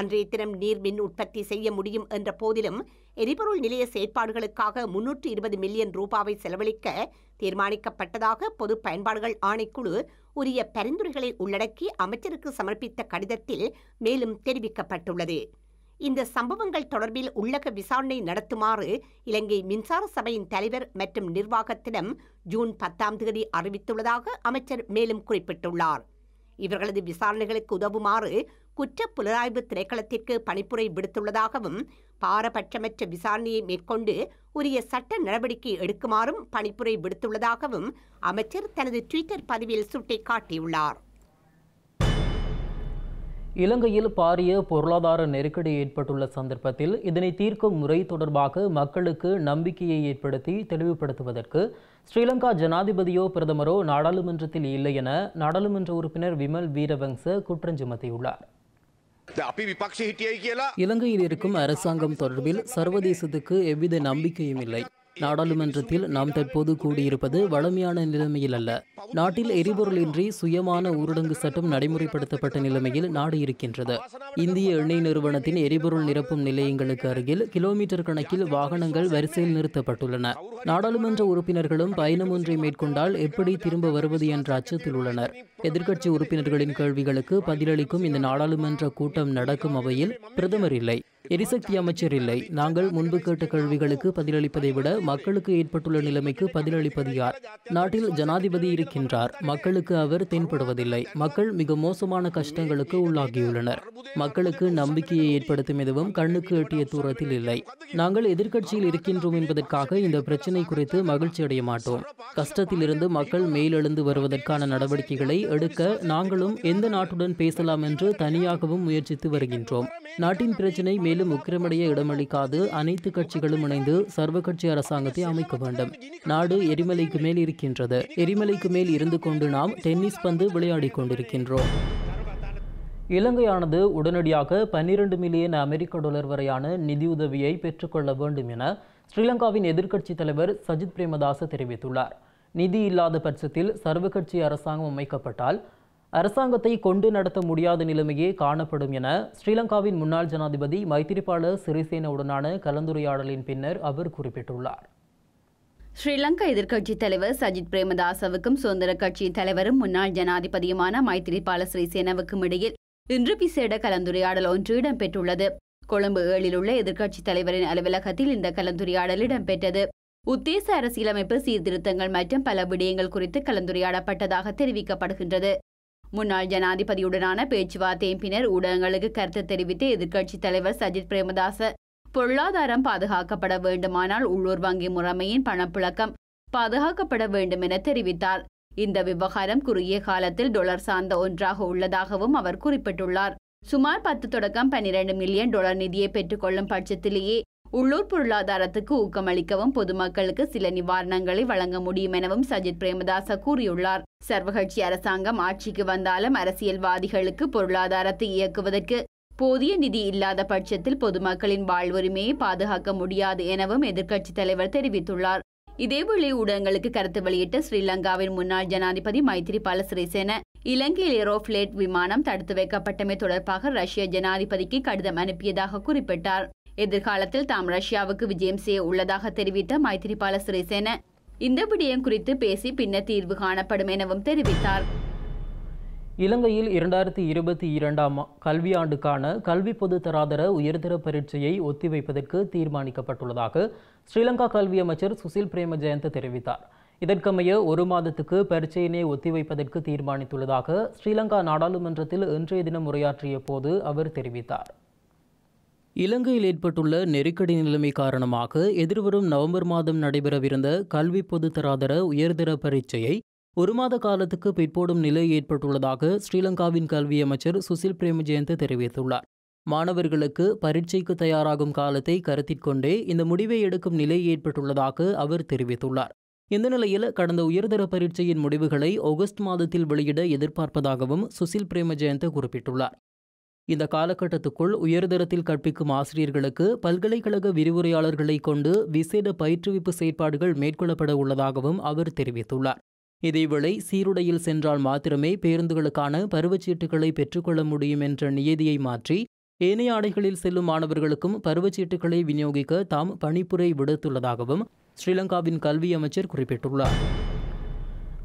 அன்றைய தினம் நீர் மின் உற்பத்தி செய்ய முடியும் என்ற போதிலும் எரிபொருள் நிலைய செயற்பாடுகளுக்காக முன்னூற்று இருபது மில்லியன் ரூபாவை செலவழிக்க தீர்மானிக்கப்பட்டதாக பொது பயன்பாடுகள் ஆணைக்குழு உரிய பரிந்துரைகளை உள்ளடக்கி அமைச்சருக்கு சமர்ப்பித்த கடிதத்தில் மேலும் தெரிவிக்கப்பட்டுள்ளது இந்த சம்பவங்கள் தொடர்பில் உள்ளக விசாரணை நடத்துமாறு இலங்கை மின்சார சபையின் தலைவர் மற்றும் நிர்வாகத்திடம் ஜூன் பத்தாம் தேதி அறிவித்துள்ளதாக அமைச்சர் மேலும் குறிப்பிட்டுள்ளார் இவர்களது விசாரணைகளுக்கு உதவுமாறு குற்ற புலனாய்வு திரைக்களத்திற்கு பணிப்புரை விடுத்துள்ளதாகவும் பாரபட்சமற்ற விசாரணையை மேற்கொண்டு உரிய சட்ட நடவடிக்கை எடுக்குமாறும் பணிப்புரை விடுத்துள்ளதாகவும் அமைச்சர் தனது ட்விட்டர் பதிவில் சுட்டிக்காட்டியுள்ளார் இலங்கையில் பாரிய பொருளாதார நெருக்கடி ஏற்பட்டுள்ள சந்தர்ப்பத்தில் இதனை தீர்க்கும் முறை தொடர்பாக மக்களுக்கு நம்பிக்கையை ஏற்படுத்தி தெளிவுபடுத்துவதற்கு ஸ்ரீலங்கா ஜனாதிபதியோ பிரதமரோ நாடாளுமன்றத்தில் இல்லை என நாடாளுமன்ற உறுப்பினர் விமல் வீரவங்ச குற்றஞ்சுமத்தியுள்ளார் இலங்கையில் இருக்கும் அரசாங்கம் தொடர்பில் சர்வதேசத்துக்கு எவ்வித நம்பிக்கையும் இல்லை நாடாளுமன்றத்தில் நாம் தற்போது கூடியிருப்பது வளமையான நிலைமையில் அல்ல நாட்டில் எரிபொருளின்றி சுயமான ஊரடங்கு சட்டம் நடைமுறைப்படுத்தப்பட்ட நிலைமையில் நாடு இருக்கின்றது இந்திய எண்ணெய் நிறுவனத்தின் எரிபொருள் நிரப்பும் நிலையங்களுக்கு அருகில் கிலோமீட்டர் கணக்கில் வாகனங்கள் வரிசையில் நிறுத்தப்பட்டுள்ளன நாடாளுமன்ற உறுப்பினர்களும் பயணம் ஒன்றை மேற்கொண்டால் எப்படி திரும்ப வருவது என்ற அச்சத்தில் உள்ளனர் எதிர்க்கட்சி உறுப்பினர்களின் கேள்விகளுக்கு பதிலளிக்கும் இந்த நாடாளுமன்ற கூட்டம் நடக்கும் அவையில் பிரதமர் இல்லை எரிசக்தி அமைச்சர் இல்லை நாங்கள் முன்பு கேட்ட கேள்விகளுக்கு பதிலளிப்பதை விட மக்களுக்கு ஏற்பட்டுள்ள நிலைமைக்கு பதிலளிப்பது யார் நாட்டில் ஜனாதிபதி இருக்கின்றார் மக்களுக்கு அவர் தென்படுவதில்லை மக்கள் மிக மோசமான கஷ்டங்களுக்கு உள்ளாகியுள்ளனர் மக்களுக்கு நம்பிக்கையை ஏற்படுத்தும் எதுவும் கண்ணுக்கு எட்டிய தூரத்தில் இல்லை நாங்கள் எதிர்க்கட்சியில் இருக்கின்றோம் என்பதற்காக இந்த பிரச்சினை குறித்து மகிழ்ச்சி அடைய மாட்டோம் கஷ்டத்திலிருந்து மக்கள் மேலெழுந்து வருவதற்கான நடவடிக்கைகளை எடுக்க நாங்களும் எந்த நாட்டுடன் பேசலாம் என்று தனியாகவும் முயற்சித்து வருகின்றோம் நாட்டின் பிரச்சினை மேலும் உக்கிரமடைய இடமளிக்காது அனைத்து கட்சிகளும் இணைந்து சர்வ கட்சி அரசாங்கத்தை அமைக்க வேண்டும் நாடு எரிமலைக்கு மேல் இருக்கின்றது எரிமலைக்கு மேல் இருந்து கொண்டு நாம் டென்னிஸ் பந்து விளையாடி கொண்டிருக்கின்றோம் இலங்கையானது உடனடியாக பன்னிரண்டு மில்லியன் அமெரிக்க டாலர் வரையான நிதியுதவியை பெற்றுக்கொள்ள வேண்டும் என ஸ்ரீலங்காவின் எதிர்க்கட்சித் தலைவர் சஜித் பிரேமதாச தெரிவித்துள்ளார் நிதி இல்லாத பட்சத்தில் சர்வ கட்சி அரசாங்கம் அமைக்கப்பட்டால் அரசாங்கத்தை கொண்டு நடத்த முடியாத நிலைமையே காணப்படும் என ஸ்ரீலங்காவின் முன்னாள் ஜனாதிபதி மைத்திரிபால சிறிசேனவுடனான கலந்துரையாடலின் பின்னர் அவர் குறிப்பிட்டுள்ளார் ஸ்ரீலங்கா எதிர்க்கட்சித் தலைவர் சஜித் பிரேமதாசவுக்கும் சுதந்திர கட்சி தலைவரும் முன்னாள் ஜனாதிபதியுமான மைத்திரிபால சிறிசேனவுக்கும் இடையில் இன்று பிசேட கலந்துரையாடல் ஒன்று இடம்பெற்றுள்ளது கொழும்பு ஏழில் உள்ள எதிர்க்கட்சித் தலைவரின் அலுவலகத்தில் இந்த கலந்துரையாடல் இடம்பெற்றது உத்தேச அரசியலமைப்பு சீர்திருத்தங்கள் மற்றும் பல விடயங்கள் குறித்து கலந்துரையாடப்பட்டதாக தெரிவிக்கப்படுகின்றது முன்னாள் ஜனாதிபதியுடனான பேச்சுவார்த்தையின் பின்னர் ஊடகங்களுக்கு கருத்து தெரிவித்து எதிர்க்கட்சித் தலைவர் சஜித் பிரேமதாச பொருளாதாரம் பாதுகாக்கப்பட வேண்டுமானால் உள்ளூர் வங்கி முறைமையின் பணப்புழக்கம் பாதுகாக்கப்பட வேண்டும் என தெரிவித்தார் இந்த விவகாரம் குறுகிய காலத்தில் டொலர் சார்ந்த ஒன்றாக உள்ளதாகவும் அவர் குறிப்பிட்டுள்ளார் சுமார் பத்து தொடக்கம் பன்னிரண்டு மில்லியன் டொலர் நிதியை பெற்றுக்கொள்ளும் பட்சத்திலேயே உள்ளூர் பொருளாதாரத்துக்கு ஊக்கமளிக்கவும் பொதுமக்களுக்கு சில நிவாரணங்களை வழங்க முடியும் எனவும் சஜித் பிரேமதாச கூறியுள்ளார் சர்வகட்சி அரசாங்கம் ஆட்சிக்கு வந்தாலும் அரசியல்வாதிகளுக்கு பொருளாதாரத்தை இயக்குவதற்கு போதிய நிதி இல்லாத பட்சத்தில் பொதுமக்களின் வாழ்வுரிமையை பாதுகாக்க முடியாது எனவும் எதிர்க்கட்சித் தலைவர் தெரிவித்துள்ளார் இதேவேளை ஊடகங்களுக்கு கருத்து வெளியிட்ட ஸ்ரீலங்காவின் முன்னாள் ஜனாதிபதி பால சிறிசேன இலங்கையில் ஏரோஃபிளேட் விமானம் தடுத்து வைக்கப்பட்டமை தொடர்பாக ரஷ்ய ஜனாதிபதிக்கு கடிதம் அனுப்பியதாக குறிப்பிட்டார் எதிர்காலத்தில் தாம் ரஷ்யாவுக்கு விஜயம் செய்ய உள்ளதாக தெரிவித்த மைத்திரிபால சிறிசேன இந்த விடயம் குறித்து பேசி பின்னர் தீர்வு காணப்படும் எனவும் தெரிவித்தார் இலங்கையில் இரண்டாயிரத்தி இருபத்தி இரண்டாம் கல்வியாண்டுக்கான கல்வி பொது தராதர உயர்தர பரீட்சையை ஒத்திவைப்பதற்கு தீர்மானிக்கப்பட்டுள்ளதாக ஸ்ரீலங்கா கல்வி அமைச்சர் சுசில் பிரேம ஜெயந்த் தெரிவித்தார் இதற்கமைய ஒரு மாதத்துக்கு பரீட்சையினை ஒத்திவைப்பதற்கு தீர்மானித்துள்ளதாக ஸ்ரீலங்கா நாடாளுமன்றத்தில் இன்றைய தினம் உரையாற்றிய போது அவர் தெரிவித்தார் இலங்கையில் ஏற்பட்டுள்ள நெருக்கடி நிலைமை காரணமாக எதிர்வரும் நவம்பர் மாதம் நடைபெறவிருந்த கல்வி பொதுத்தராதர உயர்தர பரீட்சையை ஒரு மாத காலத்துக்கு பிற்போடும் நிலை ஏற்பட்டுள்ளதாக ஸ்ரீலங்காவின் கல்வி அமைச்சர் சுசில் பிரேமஜெயந்த் தெரிவித்துள்ளார் மாணவர்களுக்கு பரீட்சைக்கு தயாராகும் காலத்தை கருத்திற்கொண்டே இந்த முடிவை எடுக்கும் நிலை ஏற்பட்டுள்ளதாக அவர் தெரிவித்துள்ளார் இந்த நிலையில் கடந்த உயர்தர பரீட்சையின் முடிவுகளை ஆகஸ்ட் மாதத்தில் வெளியிட எதிர்பார்ப்பதாகவும் சுசில் பிரேமஜெயந்த் குறிப்பிட்டுள்ளார் இந்த காலகட்டத்துக்குள் உயர்தரத்தில் கற்பிக்கும் ஆசிரியர்களுக்கு பல்கலைக்கழக விரிவுரையாளர்களை கொண்டு விசேட பயிற்றுவிப்பு செயற்பாடுகள் மேற்கொள்ளப்பட உள்ளதாகவும் அவர் தெரிவித்துள்ளார் இதேவேளை சீருடையில் சென்றால் மாத்திரமே பேருந்துகளுக்கான பருவச்சீட்டுகளை பெற்றுக்கொள்ள முடியும் என்ற நியதியை மாற்றி ஏனைய ஆடைகளில் செல்லும் மாணவர்களுக்கும் பருவச்சீட்டுகளை விநியோகிக்க தாம் பணிப்புரை விடுத்துள்ளதாகவும் ஸ்ரீலங்காவின் கல்வி அமைச்சர் குறிப்பிட்டுள்ளார்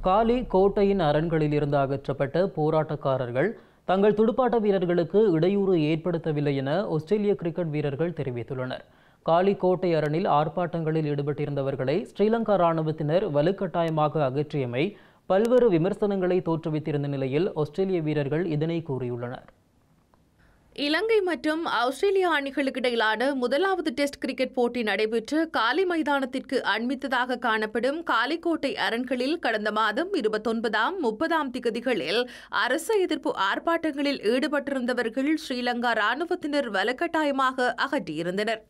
காலி கோட்டையின் அரண்களில் இருந்து அகற்றப்பட்ட போராட்டக்காரர்கள் தங்கள் துடுப்பாட்ட வீரர்களுக்கு இடையூறு ஏற்படுத்தவில்லை என ஆஸ்திரேலிய கிரிக்கெட் வீரர்கள் தெரிவித்துள்ளனர் காலிக்கோட்டை அரணில் ஆர்ப்பாட்டங்களில் ஈடுபட்டிருந்தவர்களை ஸ்ரீலங்கா ராணுவத்தினர் வலுக்கட்டாயமாக அகற்றியமை பல்வேறு விமர்சனங்களை தோற்றுவித்திருந்த நிலையில் ஆஸ்திரேலிய வீரர்கள் இதனை கூறியுள்ளனர் இலங்கை மற்றும் ஆஸ்திரேலியா அணிகளுக்கு இடையிலான முதலாவது டெஸ்ட் கிரிக்கெட் போட்டி நடைபெற்று காலி மைதானத்திற்கு அண்மித்ததாக காணப்படும் காலிக்கோட்டை அரண்களில் கடந்த மாதம் இருபத்தொன்பதாம் முப்பதாம் திகதிகளில் அரச எதிர்ப்பு ஆர்ப்பாட்டங்களில் ஈடுபட்டிருந்தவர்கள் ஸ்ரீலங்கா ராணுவத்தினர் வலுக்கட்டாயமாக அகற்றியிருந்தனர்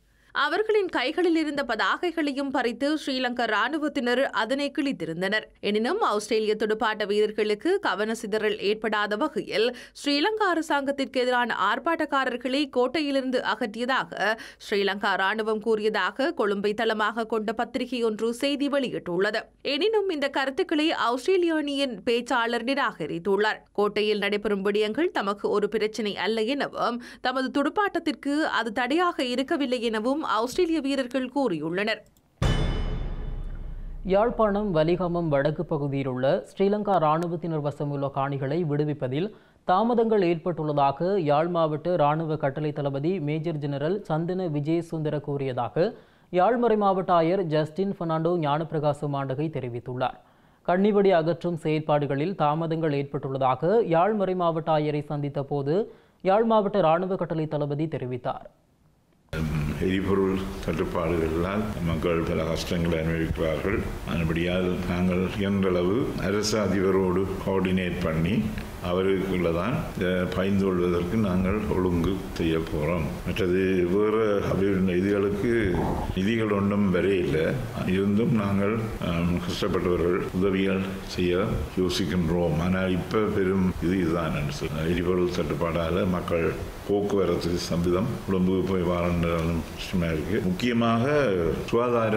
அவர்களின் கைகளில் இருந்த பதாகைகளையும் பறித்து ஸ்ரீலங்கா ராணுவத்தினர் அதனை கிழித்திருந்தனர் எனினும் ஆஸ்திரேலிய துடுப்பாட்ட வீரர்களுக்கு கவன சிதறல் ஏற்படாத வகையில் ஸ்ரீலங்கா அரசாங்கத்திற்கு எதிரான ஆர்ப்பாட்டக்காரர்களை கோட்டையிலிருந்து அகற்றியதாக ஸ்ரீலங்கா ராணுவம் கூறியதாக கொழும்பை தளமாக கொண்ட பத்திரிகை ஒன்று செய்தி வெளியிட்டுள்ளது எனினும் இந்த கருத்துக்களை ஆஸ்திரேலிய அணியின் பேச்சாளர் நிராகரித்துள்ளார் கோட்டையில் நடைபெறும் விடயங்கள் தமக்கு ஒரு பிரச்சினை அல்ல எனவும் தமது துடுப்பாட்டத்திற்கு அது தடையாக இருக்கவில்லை எனவும் என்றும் ஆஸ்திரேலிய வீரர்கள் கூறியுள்ளனர் யாழ்ப்பாணம் வலிகாமம் வடக்கு பகுதியில் உள்ள ஸ்ரீலங்கா இராணுவத்தினர் வசமுள்ள காணிகளை விடுவிப்பதில் தாமதங்கள் ஏற்பட்டுள்ளதாக யாழ் மாவட்ட இராணுவ கட்டளை தளபதி மேஜர் ஜெனரல் சந்தன விஜயசுந்தர கூறியதாக யாழ்மறை மாவட்ட ஆயர் ஜஸ்டின் பெர்னாண்டோ ஞானப்பிரகாச மாண்டகை தெரிவித்துள்ளார் கண்ணிவடி அகற்றும் செயற்பாடுகளில் தாமதங்கள் ஏற்பட்டுள்ளதாக யாழ்மறை மாவட்ட ஆயரை சந்தித்த போது யாழ் மாவட்ட இராணுவ கட்டளை தளபதி தெரிவித்தார் எரிபொருள் தட்டுப்பாடுகளினால் மக்கள் பல கஷ்டங்களை அனுபவிக்கிறார்கள் அதுபடியால் நாங்கள் இயன்றளவு அரசு அதிபரோடு கோஆர்டினேட் பண்ணி அவர்களுக்குள்ள தான் பயந்து கொள்வதற்கு நாங்கள் ஒழுங்கு செய்ய போகிறோம் மற்றது வேறு அப்படி நிதிகளுக்கு நிதிகள் ஒன்றும் வரையில்லை இருந்தும் நாங்கள் கஷ்டப்பட்டவர்கள் உதவிகள் செய்ய யோசிக்கின்றோம் ஆனால் இப்போ பெரும் இது இதுதான் எரிபொருள் தட்டுப்பாடால் மக்கள் போக்குவரத்து சம்பிதம் உடம்பு போய் வாழ்ந்தாலும் கஷ்டமாக இருக்குது முக்கியமாக சுகாதார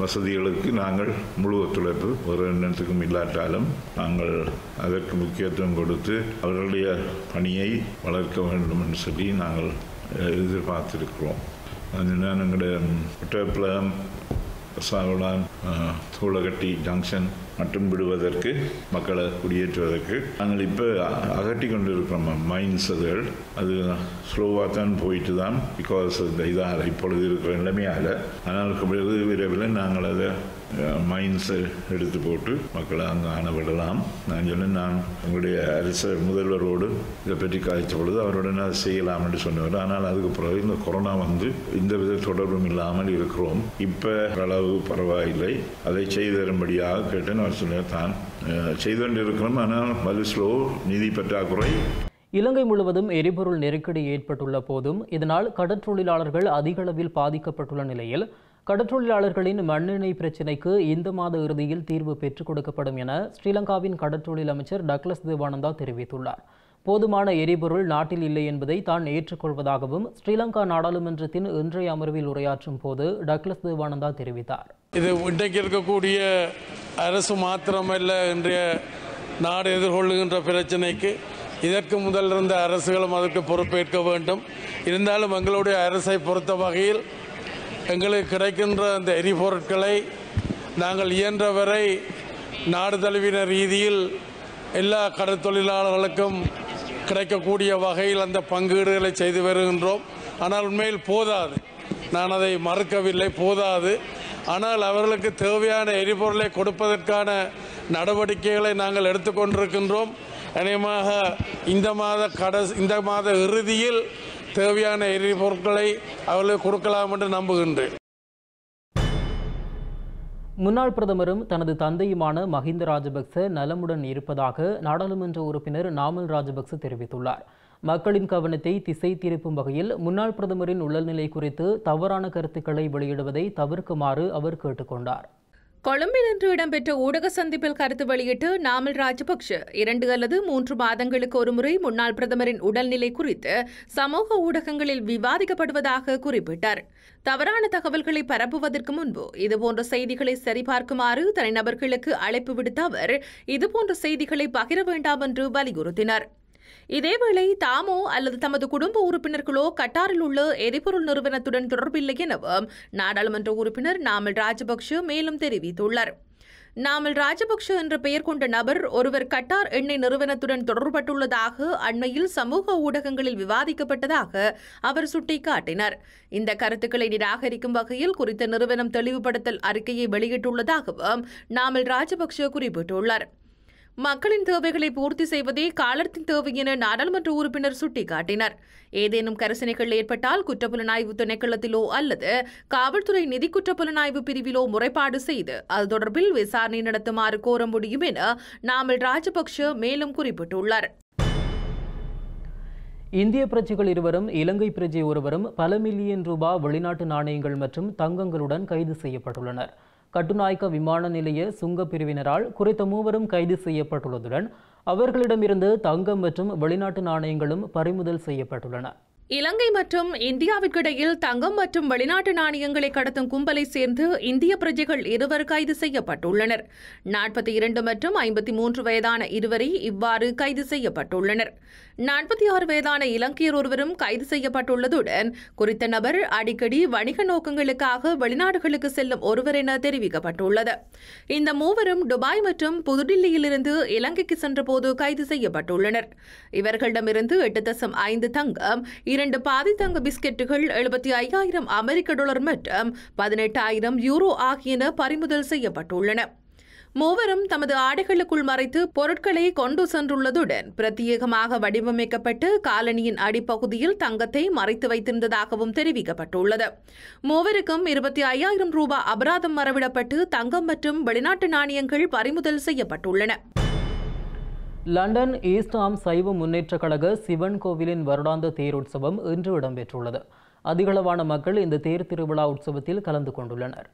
வசதிகளுக்கு நாங்கள் முழு ஒத்துழைப்பு ஒரு எண்ணத்துக்கும் இல்லாட்டாலும் நாங்கள் அதற்கு முக்கியத்துவம் கொடுத்து அவர்களுடைய பணியை வளர்க்க வேண்டும் என்று சொல்லி நாங்கள் எதிர்பார்த்திருக்கிறோம் அதனால் எங்களுடைய ஒட்டப்பிளம் சாகுலான் சூளகட்டி ஜங்ஷன் மற்றும் விடுவதற்கு மக்களை குடியேற்றுவதற்கு நாங்கள் இப்போ அகட்டி கொண்டு இருக்கிறோம் மைன்ஸ் அதுகள் அது ஸ்லோவாக தான் போயிட்டு தான் பிகாஸ் இந்த இதாக இப்பொழுது இருக்கிற நிலைமையால் ஆனால் பிறகு விரைவில் நாங்கள் அதை மைன்ஸை எடுத்து போட்டு மக்களை அங்கே அணவிடலாம் விடலாம் நான் சொன்னேன் நான் எங்களுடைய அரச முதல்வரோடு இதை பற்றி காய்ச்ச பொழுது அவருடன் அதை செய்யலாம் என்று சொன்னவர் ஆனால் அதுக்கு பிறகு இந்த கொரோனா வந்து இந்த வித தொடர்பும் இல்லாமல் இருக்கிறோம் இப்போ அளவு பரவாயில்லை இல்லை அதை செய்தரும்படியாக கேட்டு நான் சொன்னேன் தான் செய்து கொண்டிருக்கிறோம் ஆனால் பலு ஸ்லோ நிதி பற்றாக்குறை இலங்கை முழுவதும் எரிபொருள் நெருக்கடி ஏற்பட்டுள்ள போதும் இதனால் கடற்றொழிலாளர்கள் அதிக அளவில் பாதிக்கப்பட்டுள்ள நிலையில் கடற்றொழிலாளர்களின் மண்ணெண்ணெய் பிரச்சினைக்கு இந்த மாத இறுதியில் தீர்வு பெற்றுக் கொடுக்கப்படும் என ஸ்ரீலங்காவின் கடற்றொழில் அமைச்சர் டக்ளஸ் தேவானந்தா தெரிவித்துள்ளார் போதுமான எரிபொருள் நாட்டில் இல்லை என்பதை தான் ஏற்றுக்கொள்வதாகவும் ஸ்ரீலங்கா நாடாளுமன்றத்தின் இன்றைய அமர்வில் உரையாற்றும் போது டக்ளஸ் தேவானந்தா தெரிவித்தார் இது இன்றைக்கு இருக்கக்கூடிய அரசு மாத்திரமல்ல இன்றைய நாடு எதிர்கொள்ளுகின்ற பிரச்சனைக்கு இதற்கு முதல் இருந்த அரசுகளும் அதற்கு பொறுப்பேற்க வேண்டும் இருந்தாலும் எங்களுடைய அரசை பொறுத்த வகையில் எங்களுக்கு கிடைக்கின்ற அந்த எரிபொருட்களை நாங்கள் இயன்றவரை நாடு தழுவின ரீதியில் எல்லா கடற்தொழிலாளர்களுக்கும் கிடைக்கக்கூடிய வகையில் அந்த பங்கீடுகளை செய்து வருகின்றோம் ஆனால் உண்மையில் போதாது நான் அதை மறுக்கவில்லை போதாது ஆனால் அவர்களுக்கு தேவையான எரிபொருளை கொடுப்பதற்கான நடவடிக்கைகளை நாங்கள் எடுத்துக்கொண்டிருக்கின்றோம் அநேகமாக இந்த மாத கடைசி இந்த மாத இறுதியில் தேவையான எரிபொருட்களை அவர்களுக்கு கொடுக்கலாம் என்று நம்புகின்றேன் முன்னாள் பிரதமரும் தனது தந்தையுமான மஹிந்த ராஜபக்ச நலமுடன் இருப்பதாக நாடாளுமன்ற உறுப்பினர் நாமல் ராஜபக்ச தெரிவித்துள்ளார் மக்களின் கவனத்தை திசை திருப்பும் வகையில் முன்னாள் பிரதமரின் உடல்நிலை குறித்து தவறான கருத்துக்களை வெளியிடுவதை தவிர்க்குமாறு அவர் கேட்டுக்கொண்டார் கொழும்பில் இன்று இடம்பெற்ற ஊடக சந்திப்பில் கருத்து வெளியிட்டு நாமல் ராஜபக்ஷ இரண்டு அல்லது மூன்று மாதங்களுக்கு ஒருமுறை முன்னாள் பிரதமரின் உடல்நிலை குறித்து சமூக ஊடகங்களில் விவாதிக்கப்படுவதாக குறிப்பிட்டார் தவறான தகவல்களை பரப்புவதற்கு முன்பு இதுபோன்ற செய்திகளை சரிபார்க்குமாறு தனிநபர்களுக்கு அழைப்பு விடுத்த அவர் இதுபோன்ற செய்திகளை பகிர வேண்டாம் என்று வலியுறுத்தினார் இதேவேளை தாமோ அல்லது தமது குடும்ப உறுப்பினர்களோ கட்டாரில் உள்ள எரிபொருள் நிறுவனத்துடன் தொடர்பில்லை எனவும் நாடாளுமன்ற உறுப்பினர் நாமல் ராஜபக்ஷ மேலும் தெரிவித்துள்ளார் நாமல் ராஜபக்ஷ என்ற பெயர் கொண்ட நபர் ஒருவர் கட்டார் எண்ணெய் நிறுவனத்துடன் தொடர்பட்டுள்ளதாக அண்மையில் சமூக ஊடகங்களில் விவாதிக்கப்பட்டதாக அவர் சுட்டிக்காட்டினார் இந்த கருத்துக்களை நிராகரிக்கும் வகையில் குறித்த நிறுவனம் தெளிவுபடுத்தல் அறிக்கையை வெளியிட்டுள்ளதாகவும் நாமல் ராஜபக்ஷ குறிப்பிட்டுள்ளார் மக்களின் தேவைகளை பூர்த்தி செய்வதே காலத்தின் தேவை என நாடாளுமன்ற உறுப்பினர் சுட்டிக்காட்டினர் ஏதேனும் கரிசனைகள் ஏற்பட்டால் குற்றப்புலனாய்வு திணைக்களத்திலோ அல்லது காவல்துறை நிதி குற்றப்புலனாய்வு பிரிவிலோ முறைப்பாடு செய்து அது தொடர்பில் விசாரணை நடத்துமாறு கோர முடியும் என நாமல் ராஜபக்ஷ மேலும் குறிப்பிட்டுள்ளார் இந்திய பிரஜைகள் இருவரும் இலங்கை பிரஜை ஒருவரும் பல மில்லியன் ரூபாய் வெளிநாட்டு நாணயங்கள் மற்றும் தங்கங்களுடன் கைது செய்யப்பட்டுள்ளனர் கட்டுநாயக்க விமான நிலைய சுங்க பிரிவினரால் குறித்த மூவரும் கைது செய்யப்பட்டுள்ளதுடன் அவர்களிடமிருந்து தங்கம் மற்றும் வெளிநாட்டு நாணயங்களும் பறிமுதல் செய்யப்பட்டுள்ளன இலங்கை மற்றும் இந்தியாவிற்கிடையில் தங்கம் மற்றும் வெளிநாட்டு நாணயங்களை கடத்தும் கும்பலை சேர்ந்து இந்திய பிரஜைகள் இருவர் கைது செய்யப்பட்டுள்ளனர் நாற்பத்தி இரண்டு மற்றும் ஐம்பத்தி மூன்று வயதான இருவரை இவ்வாறு கைது செய்யப்பட்டுள்ளனர் நாற்பத்தி ஆறு வயதான இலங்கையர் ஒருவரும் கைது செய்யப்பட்டுள்ளதுடன் குறித்த நபர் அடிக்கடி வணிக நோக்கங்களுக்காக வெளிநாடுகளுக்கு செல்லும் ஒருவர் என தெரிவிக்கப்பட்டுள்ளது இந்த மூவரும் துபாய் மற்றும் புதுடில்லியிலிருந்து இலங்கைக்கு சென்றபோது கைது செய்யப்பட்டுள்ளனர் இவர்களிடமிருந்து எட்டு தசம் ஐந்து தங்கம் இரண்டு பாதி தங்க பிஸ்கெட்டுகள் எழுபத்தி ஐயாயிரம் அமெரிக்க டாலர் மற்றும் பதினெட்டாயிரம் யூரோ ஆகியன பறிமுதல் செய்யப்பட்டுள்ளன மூவரும் தமது ஆடைகளுக்குள் மறைத்து பொருட்களை கொண்டு சென்றுள்ளதுடன் பிரத்யேகமாக வடிவமைக்கப்பட்டு காலனியின் அடிப்பகுதியில் தங்கத்தை மறைத்து வைத்திருந்ததாகவும் தெரிவிக்கப்பட்டுள்ளது மூவருக்கும் இருபத்தி ஐயாயிரம் ரூபாய் அபராதம் மறவிடப்பட்டு தங்கம் மற்றும் வெளிநாட்டு நாணயங்கள் பறிமுதல் செய்யப்பட்டுள்ளன லண்டன் ஈஸ்டாம் சைவ முன்னேற்றக் கழக சிவன் கோவிலின் வருடாந்த தேர் உற்சவம் இன்று இடம்பெற்றுள்ளது அதிகளவான மக்கள் இந்த தேர் திருவிழா உற்சவத்தில் கலந்து கொண்டுள்ளனர்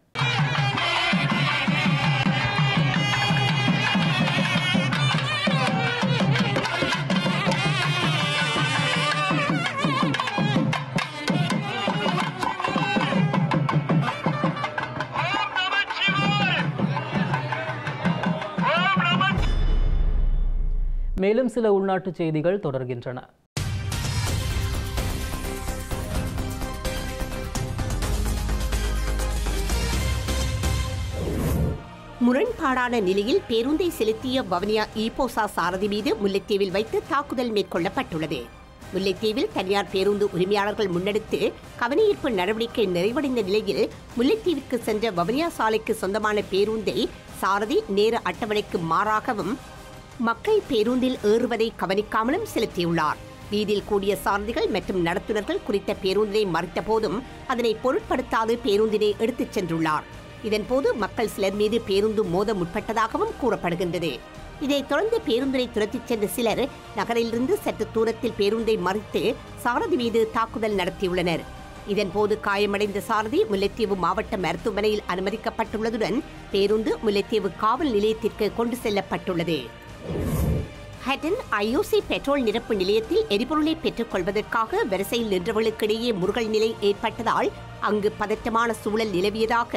மேலும் சில உள்நாட்டு செய்திகள் தொடர்கின்றன முரண்பாடான நிலையில் பேருந்தை செலுத்திய வவனியா ஈபோசா சாரதி மீது முல்லைத்தீவில் வைத்து தாக்குதல் மேற்கொள்ளப்பட்டுள்ளது முல்லைத்தீவில் தனியார் பேருந்து உரிமையாளர்கள் முன்னெடுத்து கவனஈர்ப்பு நடவடிக்கை நிறைவடைந்த நிலையில் முல்லைத்தீவிற்கு சென்ற வவனியா சாலைக்கு சொந்தமான பேருந்தை சாரதி நேர அட்டவணைக்கு மாறாகவும் மக்கள் பேருந்தில் ஏறுவதை கவனிக்காமலும் செலுத்தியுள்ளார் வீதியில் கூடிய சாரதிகள் மற்றும் நடத்துனர்கள் குறித்த பேருந்தினை மறைத்த போதும் அதனை பொருட்படுத்தாது பேருந்தினை எடுத்துச் சென்றுள்ளார் இதன்போது மக்கள் சிலர் மீது பேருந்து மோத முற்பட்டதாகவும் கூறப்படுகின்றது இதைத் தொடர்ந்து பேருந்தினை துரத்திச் சென்ற சிலர் நகரிலிருந்து சற்று தூரத்தில் பேருந்தை மறித்து சாரதி மீது தாக்குதல் நடத்தியுள்ளனர் இதன்போது காயமடைந்த சாரதி முல்லைத்தீவு மாவட்ட மருத்துவமனையில் அனுமதிக்கப்பட்டுள்ளதுடன் பேருந்து முல்லைத்தீவு காவல் நிலையத்திற்கு கொண்டு செல்லப்பட்டுள்ளது ஹட்டன் ஐஓசி பெட்ரோல் நிரப்பு நிலையத்தில் எரிபொருளை பெற்றுக் கொள்வதற்காக வரிசையில் நின்றவர்களுக்கிடையே முருகல் நிலை ஏற்பட்டதால் அங்கு பதற்றமான சூழல் நிலவியதாக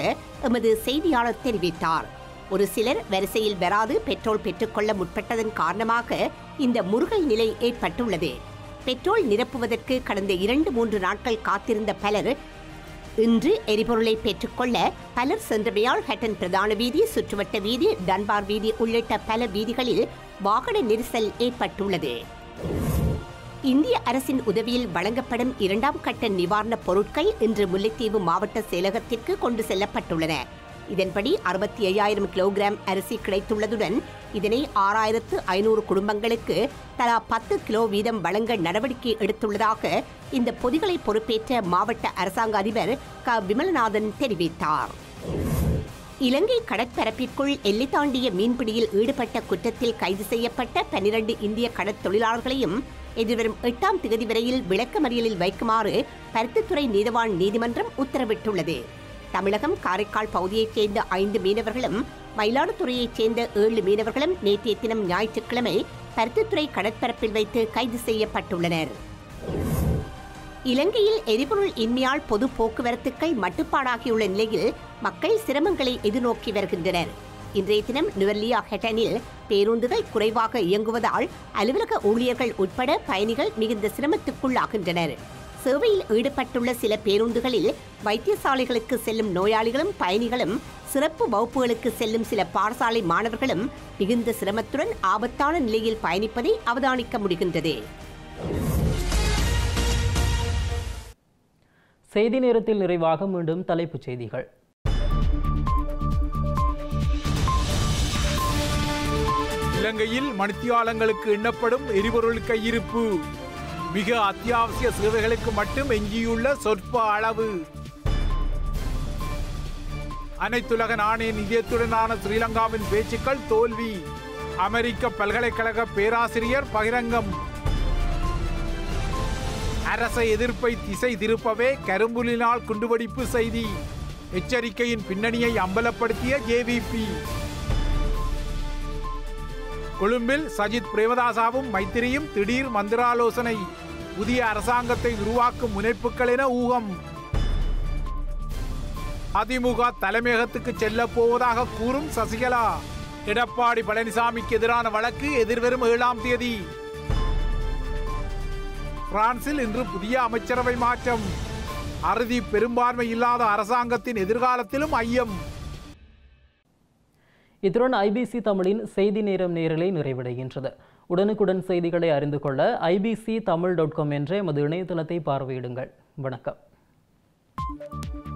எமது செய்தியாளர் தெரிவித்தார் ஒரு சிலர் வரிசையில் வராது பெட்ரோல் பெற்றுக்கொள்ள முற்பட்டதன் காரணமாக இந்த முருகல் நிலை ஏற்பட்டுள்ளது பெட்ரோல் நிரப்புவதற்கு கடந்த இரண்டு மூன்று நாட்கள் காத்திருந்த பலர் இன்று எரிபொருளை பெற்றுக்கொள்ள பலர் சென்றமையால் ஹட்டன் பிரதான வீதி சுற்றுவட்ட வீதி டன்பார் வீதி உள்ளிட்ட பல வீதிகளில் வாகன நெரிசல் ஏற்பட்டுள்ளது இந்திய அரசின் உதவியில் வழங்கப்படும் இரண்டாம் கட்ட நிவாரணப் பொருட்கள் இன்று முல்லைத்தீவு மாவட்ட செயலகத்திற்கு கொண்டு செல்லப்பட்டுள்ளன இதன்படி அறுபத்தி ஐயாயிரம் கிலோகிராம் அரிசி கிடைத்துள்ளதுடன் இதனை ஆறாயிரத்து ஐநூறு குடும்பங்களுக்கு தலா பத்து கிலோ வீதம் வழங்க நடவடிக்கை எடுத்துள்ளதாக இந்த பொதிகளை பொறுப்பேற்ற மாவட்ட அரசாங்க அதிபர் க விமலநாதன் தெரிவித்தார் இலங்கை கடற்பரப்பிற்குள் எல்லை தாண்டிய மீன்பிடியில் ஈடுபட்ட குற்றத்தில் கைது செய்யப்பட்ட பனிரண்டு இந்திய கடற்தொழிலாளர்களையும் எதிர்வரும் எட்டாம் தேதி வரையில் விளக்கமறியலில் வைக்குமாறு பருத்தித்துறை நீதவான் நீதிமன்றம் உத்தரவிட்டுள்ளது தமிழகம் காரைக்கால் பகுதியைச் சேர்ந்த ஐந்து மீனவர்களும் மயிலாடுதுறையைச் சேர்ந்த ஏழு மீனவர்களும் நேற்றைய தினம் ஞாயிற்றுக்கிழமை பருத்தித்துறை கடற்பரப்பில் வைத்து கைது செய்யப்பட்டுள்ளனர் இலங்கையில் எரிபொருள் இன்மையால் பொது போக்குவரத்துக்கள் மட்டுப்பாடாகியுள்ள நிலையில் மக்கள் சிரமங்களை எதிர்நோக்கி வருகின்றனர் இன்றைய தினம் நுவர்லியா ஹெட்டனில் பேருந்துகள் குறைவாக இயங்குவதால் அலுவலக ஊழியர்கள் உட்பட பயணிகள் மிகுந்த சிரமத்துக்குள்ளாகின்றனர் சேவையில் ஈடுபட்டுள்ள சில பேருந்துகளில் வைத்தியசாலைகளுக்கு செல்லும் நோயாளிகளும் பயணிகளும் சிறப்பு வகுப்புகளுக்கு செல்லும் சில பாடசாலை மாணவர்களும் மிகுந்த சிரமத்துடன் ஆபத்தான நிலையில் பயணிப்பதை அவதானிக்க முடிகின்றது செய்தி நேரத்தில் நிறைவாக மீண்டும் தலைப்புச் செய்திகள் இலங்கையில் மணித்தியாலங்களுக்கு எண்ணப்படும் எரிபொருள் கையிருப்பு மிக அத்தியாவசிய சேவைகளுக்கு மட்டும் எஞ்சியுள்ள சொற்ப அளவு அனைத்துலக நாணய நிதியத்துடனான ஸ்ரீலங்காவின் பேச்சுக்கள் தோல்வி அமெரிக்க பல்கலைக்கழக பேராசிரியர் பகிரங்கம் அரச எதிர்ப்பை திசை திருப்பவே கரும்புலினால் குண்டுவெடிப்பு செய்தி எச்சரிக்கையின் பின்னணியை அம்பலப்படுத்திய ஜேவிபி கொழும்பில் சஜித் பிரேமதாசாவும் மைத்திரியும் திடீர் மந்திராலோசனை புதிய அரசாங்கத்தை உருவாக்கும் முனைப்புகள் என ஊகம் அதிமுக தலைமையகத்துக்கு செல்ல போவதாக கூறும் சசிகலா எடப்பாடி பழனிசாமிக்கு எதிரான வழக்கு எதிர்வரும் ஏழாம் தேதி பிரான்சில் இன்று புதிய அமைச்சரவை மாற்றம் அறுதி பெரும்பான்மை இல்லாத அரசாங்கத்தின் எதிர்காலத்திலும் ஐயம் இத்துடன் ஐபிசி தமிழின் செய்தி நேரம் நேரலை நிறைவடைகின்றது உடனுக்குடன் செய்திகளை அறிந்து கொள்ள ஐபிசி தமிழ் டாட் காம் என்ற எமது இணையதளத்தை பார்வையிடுங்கள் வணக்கம்